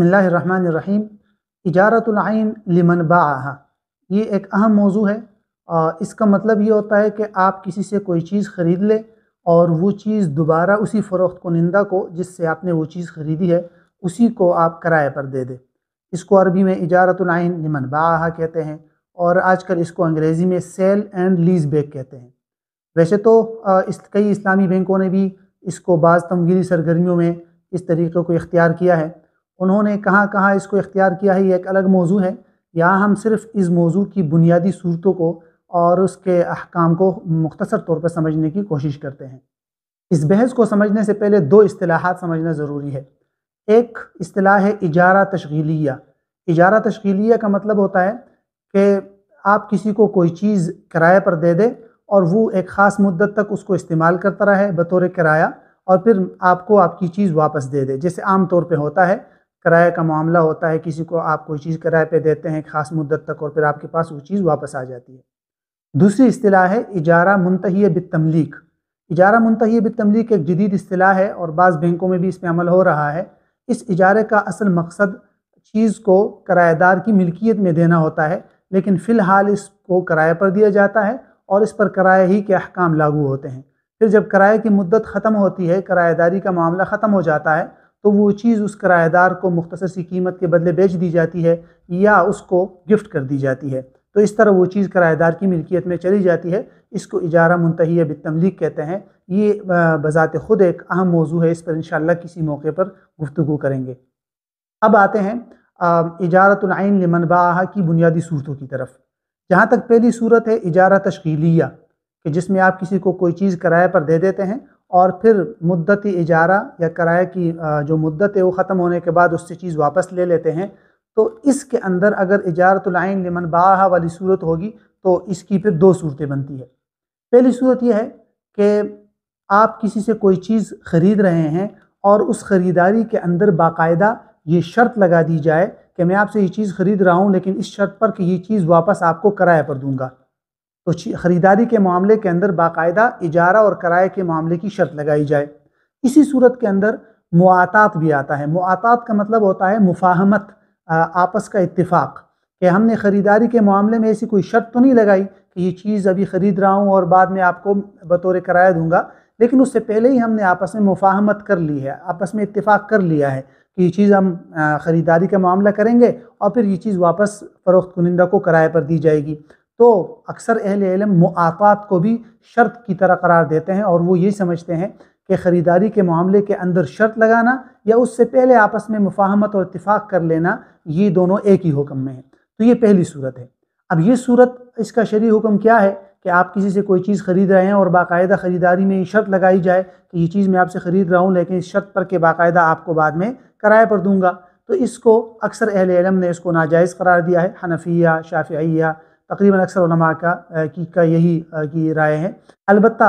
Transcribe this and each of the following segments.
बसमीम इजारतुलआन लिमन बा ये एक अहम मौजू है और इसका मतलब ये होता है कि आप किसी से कोई चीज़ ख़रीद ले और वो चीज़ दोबारा उसी फ़रोख्त कुनिंदा को जिससे आपने वो चीज़ ख़रीदी है उसी को आप किराए पर दे दें इसको अरबी में इजारतुलआन लिमन बा कहते हैं और आजकल इसको अंग्रेज़ी में सेल एंड लीज बैग कहते हैं वैसे तो इस कई इस्लामी बैंकों ने भी इसको बाज़ तमगीरी सरगर्मियों में इस तरीक़े को इख्तियार किया है उन्होंने कहाँ कहाँ इसको इख्तियार किया है ये एक अलग मौजू है यहाँ हम सिर्फ इस मौजू की बुनियादी सूरतों को और उसके अहकाम को मुख्तसर तौर पर समझने की कोशिश करते हैं इस बहस को समझने से पहले दो असलाहत समझना ज़रूरी है एक असलाह है इजारा तशगीलिया इजारा तशगीलिया का मतलब होता है कि आप किसी को कोई चीज़ किराए पर दे दें और वो एक ख़ास मुद्दत तक उसको इस्तेमाल करता रहे बतौर किराया और फिर आपको आपकी चीज़ वापस दे दे जैसे आम तौर पे होता है किराए का मामला होता है किसी को आप कोई चीज़ किराए पे देते हैं खास मुद्दत तक और फिर आपके पास वो चीज़ वापस आ जाती है दूसरी अतलाह है इजारा मुंतही बतमलीक इजारा मुंतही बतमलीक एक जदीद अतलाह है और बाज़ बैंकों में भी इस पर अमल हो रहा है इस इजारे का असल मकसद चीज़ को किराएदार की मिल्कियत में देना होता है लेकिन फ़िलहाल इसको किराए पर दिया जाता है और इस पर किराए ही के अहकाम लागू होते हैं फिर जब किराए की मुद्दत ख़त्म होती है किराएदारी का मामला ख़त्म हो जाता है तो वो चीज़ उस किराएदार को मुख्तर सी कीमत के बदले बेच दी जाती है या उसको गिफ्ट कर दी जाती है तो इस तरह वो चीज़ किराएदार की मिल्कियत में चली जाती है इसको इजारा मुंतहिया बितमलीक कहते हैं ये बज़ात ख़ुद एक अहम मौजू है इस पर इन किसी मौके पर गुफ्तु करेंगे अब आते हैं इजारतुलआन लमनबाहा की बुनियादी सूरतों की तरफ जहाँ तक पहली सूरत है इजारा तश्कीलिया कि जिसमें आप किसी को कोई चीज़ किराए पर दे देते हैं और फिर मुद्दत इजारा या किराए की जो मुद्दत है वो ख़त्म होने के बाद उससे चीज़ वापस ले लेते हैं तो इसके अंदर अगर इजारतलाइन लिमन बाहा वाली सूरत होगी तो इसकी फिर दो सूरतें बनती है पहली सूरत यह है कि आप किसी से कोई चीज़ ख़रीद रहे हैं और उस ख़रीदारी के अंदर बाकायदा ये शर्त लगा दी जाए कि मैं आपसे ये चीज़ ख़रीद रहा हूँ लेकिन इस शर्त पर कि ये चीज़ वापस आपको किराए पर दूँगा तो ख़रीदारी के मामले के अंदर बाकायदा इजारा और किराए के मामले की शर्त लगाई जाए इसी सूरत के अंदर मुआतात भी आता है मुआतात का मतलब होता है मुफाहमत आपस का इतफ़ाक़ कि हमने ख़रीदारी के मामले में ऐसी कोई शर्त तो नहीं लगाई कि ये चीज़ अभी ख़रीद रहा हूँ और बाद में आपको बतौर किराया दूंगा लेकिन उससे पहले ही हमने आपस में मुफाहमत कर ली है आपस में इतफाक़ कर लिया है कि ये चीज़ हम ख़रीदारी का मामला करेंगे और फिर ये चीज़ वापस फ़रोख्त कुनिंदा को किराए पर दी जाएगी तो अक्सर अहल इलम मुआतात को भी शर्त की तरह करार देते हैं और वो ये समझते हैं कि ख़रीदारी के मामले के अंदर शर्त लगाना या उससे पहले आपस में मुफाहमत और इतफ़ाक़ कर लेना ये दोनों एक ही हुक्म में है तो ये पहली सूरत है अब ये सूरत इसका शरी हुक्म क्या है कि आप किसी से कोई चीज़ ख़रीद रहे हैं और बाकायदा ख़रीदारी में ये शर्त लगाई जाए कि ये चीज़ मैं आपसे ख़रीद रहा हूँ लेकिन इस शर्त पर के बाकायदा आपको बाद में किराए पर दूँगा तो इसको अक्सर अहल इलम ने इसको नाजायज़ करार दिया है हनफिया शाफिया तकरीबन अक्सर का की का यही की राय है अलबत्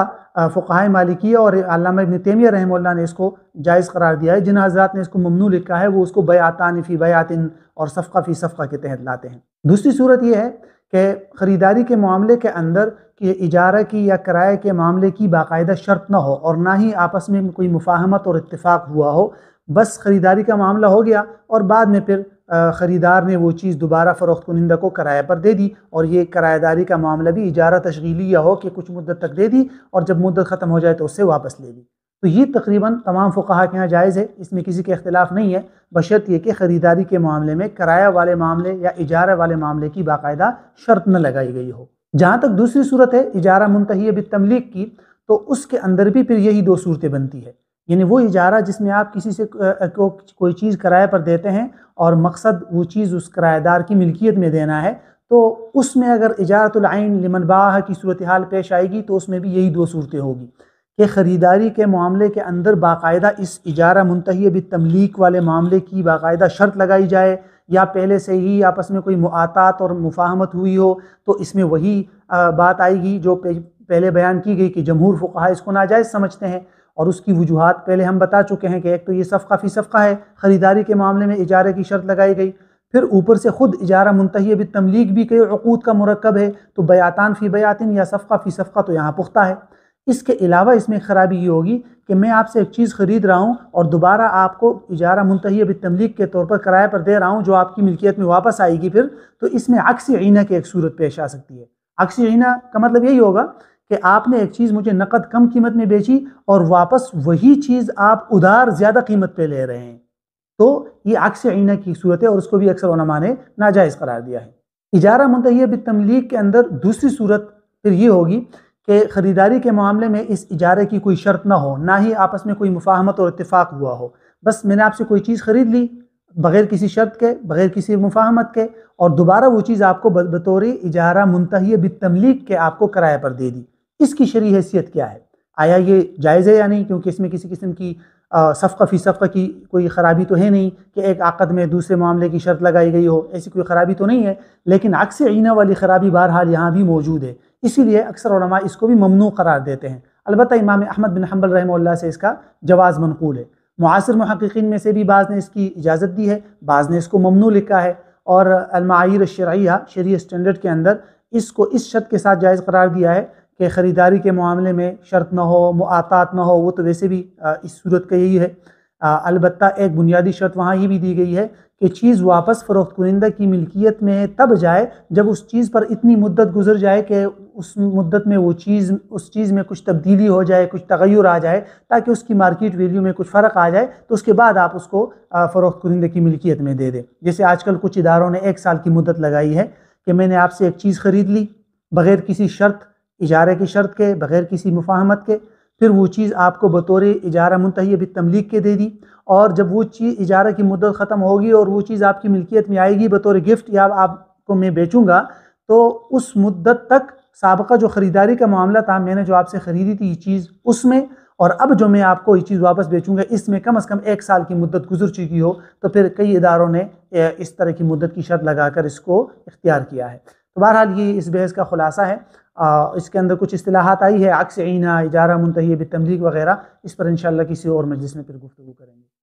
फ़ुकाय मालिकी और इबन तेमिया रहमल्ला ने इसको जायज़ करार दिया है जिन हजरात ने इसको ममनू लिखा है वो उसको बयातान फ़ी बयातिन और सफ़ा फ़ी सफ़ा के तहत लाते हैं दूसरी सूरत यह है कि ख़रीदारी के मामले के अंदर कि इजारा की या किराए के मामले की बाकायदा शर्त ना हो और ना ही आपस में कोई मुफाहमत और इतफ़ाक़ हुआ हो बस ख़रीदारी का मामला हो गया और बाद में फिर ख़रीदार ने वो चीज़ दोबारा फ़रोख्त कुनिंदा को किराए पर दे दी और ये किराएदारी का मामला भी इजारा तशगीली या हो कि कुछ मुद्दत तक दे दी और जब मुद्दत ख़त्म हो जाए तो उससे वापस ले ली तो ये तकरीबन तमाम फ़ुकाहा के यहाँ जायज़ है इसमें किसी के अख्तिलाफ नहीं है बशर्त ये कि ख़रीदारी के मामले में किराया वाले मामले या इजारा वाले मामले की बाकायदा शर्त न लगाई गई हो जहाँ तक दूसरी सूरत है इजारा मुंतहिय बितमलीक की तो उसके अंदर भी फिर यही दो सूरतें बनती है यानी वो इजारा जिसमें आप किसी से को कोई चीज़ किराए पर देते हैं और मकसद वो चीज़ उस किराएदार की मिल्कियत में देना है तो उसमें अगर इजारतुल्आन लिमनबाह की सूरत हाल पेश आएगी तो उसमें भी यही दो सूरतें होगी कि ख़रीदारी के मामले के अंदर बाकायदा इस इजारा मुंतही भी तमलीक वाले मामले की बाकायदा शर्त लगाई जाए या पहले से ही आपस में कोई मुआतात और मुफाहमत हुई हो तो इसमें वही बात आएगी जो पहले बयान की गई कि जमहूर फ़ुकाहा इसको नाजायज़ समझते हैं और उसकी वजूहत पहले हम बता चुके हैं कि एक तो ये सफ़ा फ़ी सफ़ा है ख़रीदारी के मामले में इजारे की शर्त लगाई गई फिर ऊपर से ख़ुद इजारा मुंतह तमलीग भी कई अकूत का मरकब है तो बयातान फ़ी बयातिन या सफ़ा फ़ी सफ़ा तो यहाँ पुख्ता है इसके अलावा इसमें ख़राबी ये होगी कि मैं आपसे एक चीज़ ख़रीद रहा हूँ और दोबारा आपको इजारा मुंतब तमलीग के तौर पर किराए पर दे रहा हूँ जो आपकी मिल्कियत में वापस आएगी फिर तो इसमें अक्सी ईना की एक सूरत पेश आ सकती है अक्सी ईना का मतलब यही होगा कि आपने एक चीज़ मुझे नकद कम कीमत में बेची और वापस वही चीज़ आप उधार ज़्यादा कीमत पे ले रहे हैं तो ये अक्स आइना की सूरत है और उसको भी अक्सर उन्मा ने नाजायज़ करार दिया है इजारा मुंतह बतमलीक के अंदर दूसरी सूरत फिर ये होगी कि ख़रीदारी के मामले में इस इजारे की कोई शर्त ना हो ना ही आपस में कोई मुफाहमत और इतफाक़ हुआ हो बस मैंने आपसे कोई चीज़ ख़रीद ली बग़ैर किसी शर्त के बग़ैर किसी मुफाहमत के और दोबारा वो चीज़ आपको बतौर इजारा मुंतह बतमलीक के आपको किराए पर दे दी इसकी शरी हैसियत क्या है आया ये जायज़ है या नहीं क्योंकि इसमें किसी किस्म की सफ़ा फ़ी सफ़ा की कोई ख़राबी तो है नहीं कि एक आकद में दूसरे मामले की शर्त लगाई गई हो ऐसी कोई ख़राबी तो नहीं है लेकिन अक्स आना वाली ख़राबी बहरहाल यहाँ भी मौजूद है इसीलिए अक्सर इसको भी ममनू करार देते हैं अलबत् इमाम अहमद बिन हम्बल रहमल्ला से इसका जवाज़ मनकूल है मुआसर महक़िन में से भी बाज़ ने इसकी इजाज़त दी है बाज़ ने इसको ममनू लिखा है और अलमायर शरिया शरी स्टैंडर्ड के अंदर इसको इस शर्त के साथ जायज़ करार दिया है कि ख़रीदारी के मामले में शर्त ना हो मुआतात ना हो वो तो वैसे भी इस सूरत का यही है अलबत् एक बुनियादी शर्त वहाँ ये भी दी गई है कि चीज़ वापस फ़रोख्त कुनिंदा की मिल्कियत में तब जाए जब उस चीज़ पर इतनी मुद्दत गुजर जाए कि उस मुद्दत में वो चीज़ उस चीज़ में कुछ तब्दीली हो जाए कुछ तगैर आ जाए ताकि उसकी मार्केट वैल्यू में कुछ फ़र्क आ जाए तो उसके बाद आप उसको फ़रोख्त कुनिंदा की मिल्कियत में दे दें जैसे आजकल कुछ इदारों ने एक साल की मुद्दत लगाई है कि मैंने आपसे एक चीज़ ख़रीद ली बग़ैर किसी शर्त इजारे की शर्त के बग़ैर किसी मुफाहमत के फिर वो चीज़ आपको बतौर इजारा मुंतह तमलीक के दे दी और जब वो चीज़ इजारा की मुद्दत ख़त्म होगी और वो चीज़ आपकी मिल्कियत में आएगी बतौर गिफ्ट या आपको मैं बेचूँगा तो उस मुद्दत तक सबका जो ख़रीदारी का मामला था मैंने जो आपसे ख़रीदी थी ये चीज़ उसमें और अब जो मैं आपको ये चीज़ वापस बेचूंगा इसमें कम अज़ कम एक साल की मुद्दत गुजर चुकी हो तो फिर कई इदारों ने इस तरह की मुद्दत की शर्त लगाकर इसको इख्तियार किया है तो बहरहाल ये इस बहस का खुलासा है आ, इसके अंदर कुछ असलाहत आई है अक्स आना इजारा मुंतही बतमलीक वगैरह इस पर इन किसी और मजलिस में फिर गुफ्तु करेंगे